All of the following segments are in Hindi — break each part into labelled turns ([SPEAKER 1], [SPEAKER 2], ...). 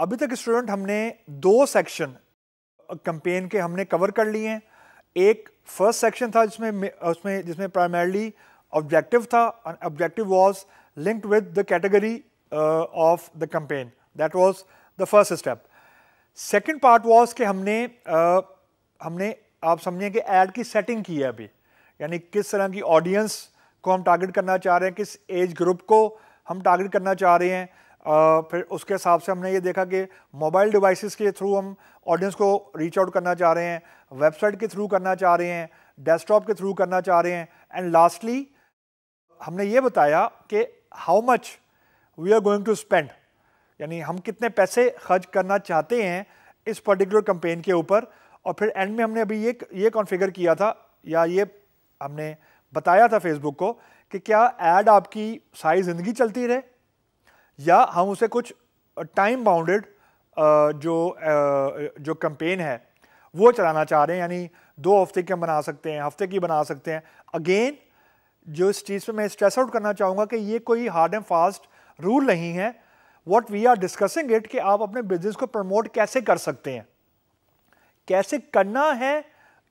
[SPEAKER 1] अभी तक स्टूडेंट हमने दो सेक्शन कंपेन के हमने कवर कर लिए हैं एक फर्स्ट सेक्शन था जिसमें उसमें जिसमें प्राइमरली ऑब्जेक्टिव था objective was linked with the category of the campaign that was the first step second part was के हमने uh, हमने आप समझें कि एड की सेटिंग की है अभी यानी किस तरह की ऑडियंस को हम टारगेट करना चाह रहे हैं किस एज ग्रुप को हम टारगेट करना चाह रहे हैं फिर उसके हिसाब से हमने ये देखा कि मोबाइल डिवाइसेस के थ्रू हम ऑडियंस को रीच आउट करना चाह रहे हैं वेबसाइट के थ्रू करना चाह रहे हैं डेस्कटॉप के थ्रू करना चाह रहे हैं एंड लास्टली हमने ये बताया कि how much we are going to spend यानी हम कितने पैसे खर्च करना चाहते हैं इस पर्टिकुलर कंपेन के ऊपर और फिर एंड में हमने अभी ये ये कॉन्फ़िगर किया था या ये हमने बताया था फेसबुक को कि क्या एड आपकी सारी ज़िंदगी चलती रहे या हम उसे कुछ टाइम बाउंडेड जो जो कंपेन है वो चलाना चाह रहे हैं यानी दो हफ्ते के हम बना सकते हैं हफ्ते की बना सकते हैं अगेन जो इस चीज़ पे मैं स्ट्रेस आउट करना चाहूँगा कि ये कोई हार्ड एंड फास्ट रूल नहीं है what we are discussing it कि आप अपने बिजनेस को प्रमोट कैसे कर सकते हैं कैसे करना है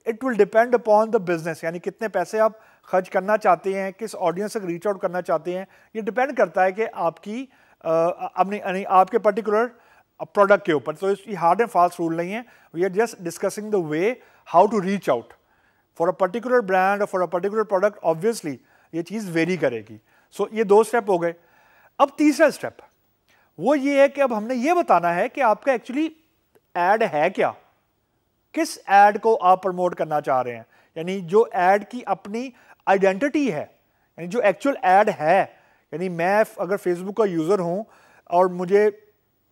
[SPEAKER 1] it will depend upon the business यानी कितने पैसे आप खर्च करना चाहते हैं किस ऑडियंस तक रीच आउट करना चाहते हैं ये डिपेंड करता है कि आपकी अपनी यानी आपके पर्टिकुलर प्रोडक्ट के ऊपर तो ये हार्ड एंड फास्ट रूल नहीं है we are just discussing the way how to reach out for a particular brand और for a particular product obviously ये चीज़ वेरी करेगी सो so, ये दो स्टेप हो गए अब तीसरा स्टेप वो ये है कि अब हमने ये बताना है कि आपका एक्चुअली एड है क्या किस एड को आप प्रमोट करना चाह रहे हैं यानी जो एड की अपनी आइडेंटिटी है यानी जो एक्चुअल एड है यानी मैं अगर फेसबुक का यूज़र हूँ और मुझे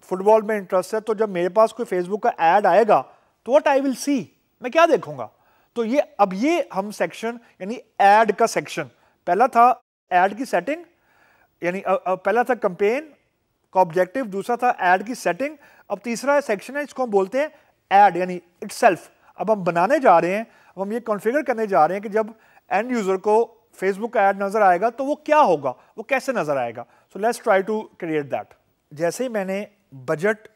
[SPEAKER 1] फुटबॉल में इंटरेस्ट है तो जब मेरे पास कोई फेसबुक का ऐड आएगा तो वट आई विल सी मैं क्या देखूंगा तो ये अब ये हम सेक्शन यानी ऐड का सेक्शन पहला था ऐड की सेटिंग यानी पहला था कंपेन का ऑब्जेक्टिव दूसरा था ऐड की सेटिंग अब तीसरा सेक्शन है इसको हम बोलते हैं ऐड यानी इट्सल्फ अब हम बनाने जा रहे हैं अब हम ये कॉन्फ़िगर करने जा रहे हैं कि जब एंड यूज़र को फेसबुक का ऐड नज़र आएगा तो वो क्या होगा वो कैसे नज़र आएगा so let's try to create that जैसे ही मैंने बजट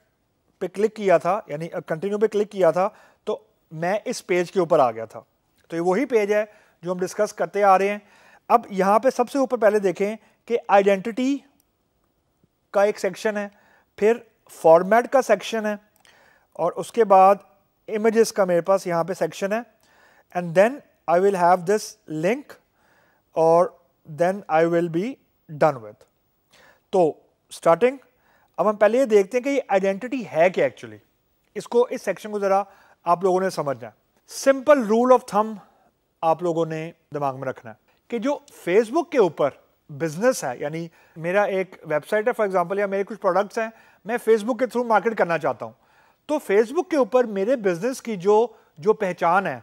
[SPEAKER 1] पे क्लिक किया था यानी कंटिन्यू पे क्लिक किया था तो मैं इस पेज के ऊपर आ गया था तो ये वही पेज है जो हम डिस्कस करते आ रहे हैं अब यहाँ पे सबसे ऊपर पहले देखें कि आइडेंटिटी का एक सेक्शन है फिर फॉर्मेट का सेक्शन है और उसके बाद इमेजेस का मेरे पास यहाँ पे सेक्शन है and then I will have this link और then I will be done with तो स्टार्टिंग अब हम पहले ये देखते हैं कि ये आइडेंटिटी है क्या एक्चुअली इसको इस सेक्शन को ज़रा आप लोगों ने समझना सिंपल रूल ऑफ थम आप लोगों ने दिमाग में रखना है कि जो फेसबुक के ऊपर बिजनेस है यानी मेरा एक वेबसाइट है फॉर एग्जांपल या मेरे कुछ प्रोडक्ट्स हैं मैं फेसबुक के थ्रू मार्केट करना चाहता हूं तो फेसबुक के ऊपर मेरे बिजनेस की जो जो पहचान है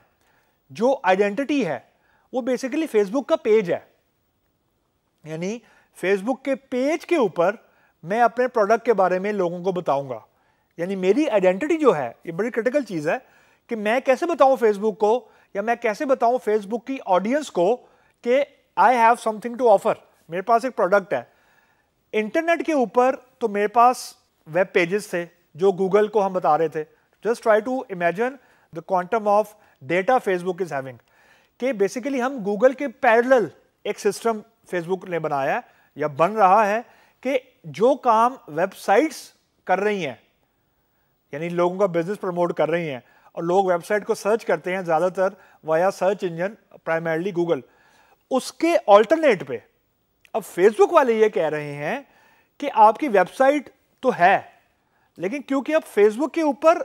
[SPEAKER 1] जो आइडेंटिटी है वो बेसिकली फेसबुक का पेज है यानी फेसबुक के पेज के ऊपर मैं अपने प्रोडक्ट के बारे में लोगों को बताऊंगा यानी मेरी आइडेंटिटी जो है ये बड़ी क्रिटिकल चीज़ है कि मैं कैसे बताऊं फेसबुक को या मैं कैसे बताऊं फेसबुक की ऑडियंस को कि I have something to offer मेरे पास एक प्रोडक्ट है इंटरनेट के ऊपर तो मेरे पास वेब पेजेस थे जो गूगल को हम बता रहे थे just try to imagine the quantum of data Facebook is having कि बेसिकली हम गूगल के पैरेलल एक सिस्टम फेसबुक ने बनाया या बन रहा है कि जो काम वेबसाइट्स कर रही हैं यानी लोगों का बिजनेस प्रमोट कर रही हैं और लोग वेबसाइट को सर्च करते हैं ज़्यादातर via search engine primarily Google उसके ऑल्टरनेट पे अब फेसबुक वाले ये कह रहे हैं कि आपकी वेबसाइट तो है लेकिन क्योंकि अब फेसबुक के ऊपर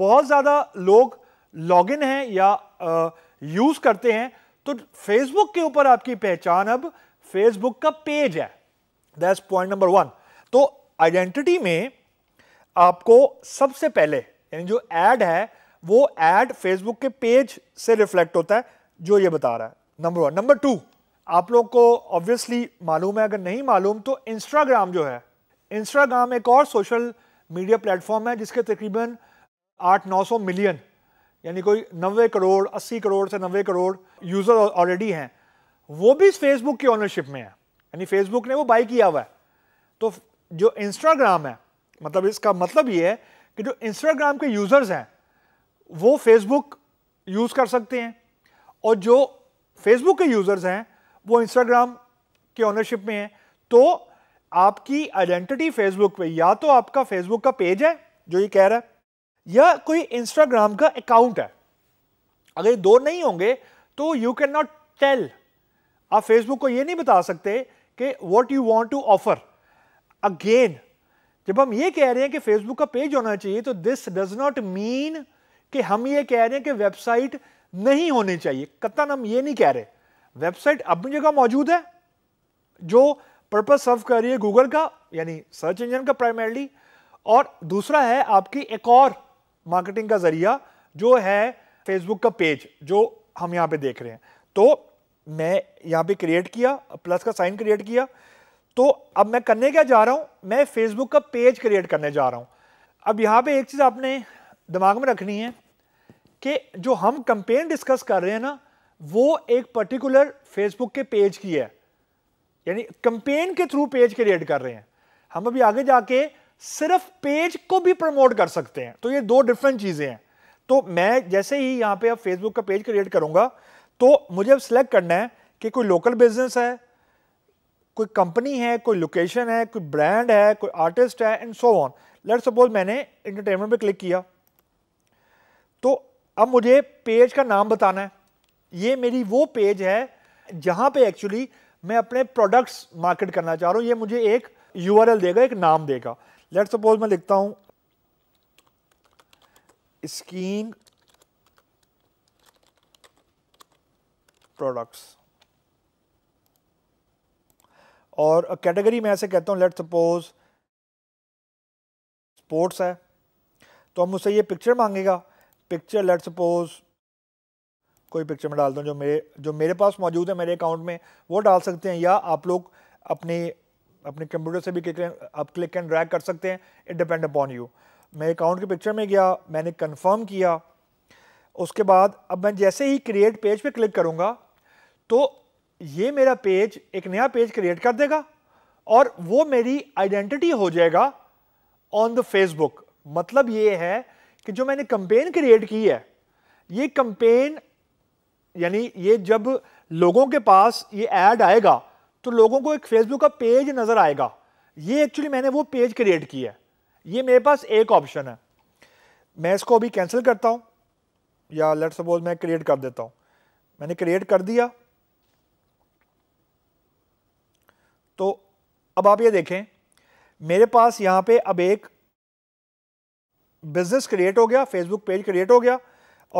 [SPEAKER 1] बहुत ज़्यादा लोग लॉगिन हैं या यूज करते हैं तो फेसबुक के ऊपर आपकी पहचान अब फेसबुक का पेज है दैट्स पॉइंट नंबर वन तो आइडेंटिटी में आपको सबसे पहले यानी जो एड है वो एड फेसबुक के पेज से रिफ्लेक्ट होता है जो ये बता रहा है नंबर वन नंबर टू आप लोग को ऑब्वियसली मालूम है अगर नहीं मालूम तो इंस्टाग्राम जो है इंस्टाग्राम एक और सोशल मीडिया प्लेटफॉर्म है जिसके तकरीबन आठ नौ सौ मिलियन यानी कोई नब्बे करोड़ अस्सी करोड़ से नब्बे करोड़ यूज़र ऑलरेडी हैं वो भी इस फेसबुक की ऑनरशिप में है यानी फेसबुक ने वो बाई किया हुआ है तो जो इंस्टाग्राम है मतलब इसका मतलब ये है कि जो इंस्टाग्राम के यूज़र्स हैं वो फेसबुक यूज़ कर सकते हैं और जो फेसबुक के यूज़र्स हैं वो इंस्टाग्राम के ऑनरशिप में हैं तो आपकी आइडेंटिटी फेसबुक पे या तो आपका फेसबुक का पेज है जो ये कह रहा है यह कोई इंस्टाग्राम का अकाउंट है अगर ये दो नहीं होंगे तो यू कैन नॉट टेल आप फेसबुक को ये नहीं बता सकते कि what you want to offer again जब हम ये कह रहे हैं कि फेसबुक का पेज होना चाहिए तो दिस डज नॉट मीन कि हम ये कह रहे हैं कि वेबसाइट नहीं होनी चाहिए कतन हम ये नहीं कह रहे वेबसाइट अपनी जगह मौजूद है जो पर्पज सर्व कर रही है गूगल का यानी सर्च इंजन का प्राइमरली और दूसरा है आपकी एक और मार्केटिंग का जरिया जो है फेसबुक का पेज जो हम यहाँ पे देख रहे हैं तो मैं यहाँ पे क्रिएट किया प्लस का साइन क्रिएट किया तो अब मैं करने क्या जा रहा हूँ मैं फेसबुक का पेज क्रिएट करने जा रहा हूँ अब यहाँ पे एक चीज़ आपने दिमाग में रखनी है कि जो हम कंपेन डिस्कस कर रहे हैं ना वो एक पर्टिकुलर फेसबुक के पेज की है यानी कंपेन के थ्रू पेज क्रिएट कर रहे हैं हम अभी आगे जाके सिर्फ पेज को भी प्रमोट कर सकते हैं तो ये दो डिफरेंट चीज़ें हैं तो मैं जैसे ही यहां पे अब फेसबुक का पेज क्रिएट करूंगा तो मुझे अब सिलेक्ट करना है कि कोई लोकल बिजनेस है कोई कंपनी है कोई लोकेशन है कोई ब्रांड है कोई आर्टिस्ट है and so on let suppose मैंने इंटरटेनमेंट पे क्लिक किया तो अब मुझे पेज का नाम बताना है ये मेरी वो पेज है जहां पे एक्चुअली मैं अपने प्रोडक्ट्स मार्केट करना चाह रहा हूं ये मुझे एक यू देगा एक नाम देगा लेट सपोज मैं लिखता हूं स्कीन प्रोडक्ट्स और कैटेगरी में ऐसे कहता हूँ लेट सपोज स्पोर्ट्स है तो हम मुझसे ये पिक्चर मांगेगा पिक्चर लेट सपोज कोई पिक्चर में डाल दूँ जो मेरे जो मेरे पास मौजूद है मेरे अकाउंट में वो डाल सकते हैं या आप लोग अपने अपने कंप्यूटर से भी आप क्लिक एंड ड्रैग कर सकते हैं इट डिपेंड अपॉन यू मैं अकाउंट के पिक्चर में गया मैंने कंफर्म किया उसके बाद अब मैं जैसे ही क्रिएट पेज पे क्लिक करूँगा तो ये मेरा पेज एक नया पेज क्रिएट कर देगा और वो मेरी आइडेंटिटी हो जाएगा ऑन द फेसबुक मतलब ये है कि जो मैंने कंपेन क्रिएट की है ये कंपेन यानी ये जब लोगों के पास ये ऐड आएगा तो लोगों को एक फेसबुक का पेज नज़र आएगा ये एक्चुअली मैंने वो पेज क्रिएट किया है ये मेरे पास एक ऑप्शन है मैं इसको अभी कैंसिल करता हूँ या लेट सपोज मैं क्रिएट कर देता हूँ मैंने क्रिएट कर दिया तो अब आप ये देखें मेरे पास यहाँ पे अब एक बिज़नेस क्रिएट हो गया फेसबुक पेज क्रिएट हो गया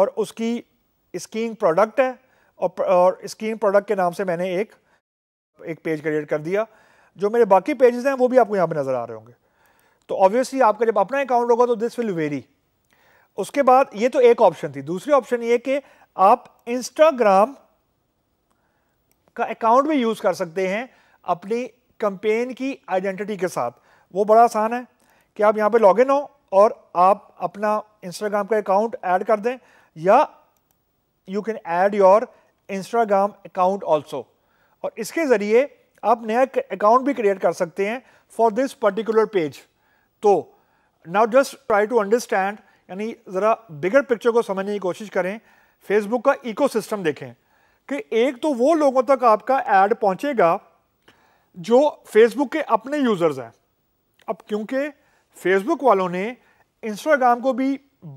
[SPEAKER 1] और उसकी स्कीइंग प्रोडक्ट है और, और स्कीइंग प्रोडक्ट के नाम से मैंने एक एक पेज क्रिएट कर दिया जो मेरे बाकी पेजेस हैं वो भी आपको यहाँ पे नज़र आ रहे होंगे तो ऑब्वियसली आपका जब अपना अकाउंट होगा तो दिस विल वेरी उसके बाद ये तो एक ऑप्शन थी दूसरी ऑप्शन ये कि आप इंस्टाग्राम का अकाउंट भी यूज़ कर सकते हैं अपनी कंपेन की आइडेंटिटी के साथ वो बड़ा आसान है कि आप यहाँ पे लॉगिन हो और आप अपना इंस्टाग्राम का अकाउंट ऐड कर दें या you can add your Instagram account also और इसके ज़रिए आप नया अकाउंट भी क्रिएट कर सकते हैं फॉर दिस पर्टिकुलर पेज तो now just try to understand यानी ज़रा बिगर पिक्चर को समझने की कोशिश करें फेसबुक का इकोसिस्टम देखें कि एक तो वो लोगों तक आपका एड पहुंचेगा जो फेसबुक के अपने यूज़र्स हैं अब क्योंकि फेसबुक वालों ने इंस्टाग्राम को भी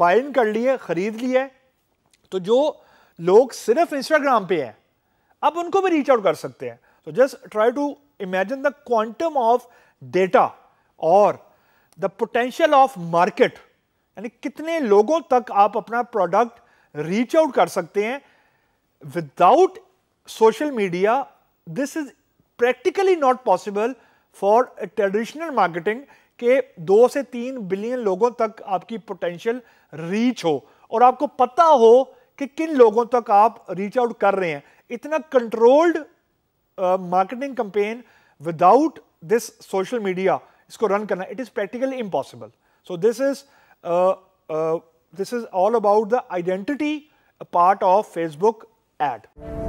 [SPEAKER 1] बाइन कर लिया ख़रीद लिया है तो जो लोग सिर्फ इंस्टाग्राम पे हैं आप उनको भी रीच आउट कर सकते हैं तो just try to imagine the quantum of data और द पोटेंशियल ऑफ मार्केट यानी कितने लोगों तक आप अपना प्रोडक्ट रीच आउट कर सकते हैं without social media this is practically not possible for traditional marketing के दो से तीन बिलियन लोगों तक आपकी पोटेंशियल रीच हो और आपको पता हो कि किन लोगों तक आप रीच आउट कर रहे हैं इतना controlled marketing campaign without this social media इसको रन करना it is practically impossible so this is this is all about the identity part of Facebook add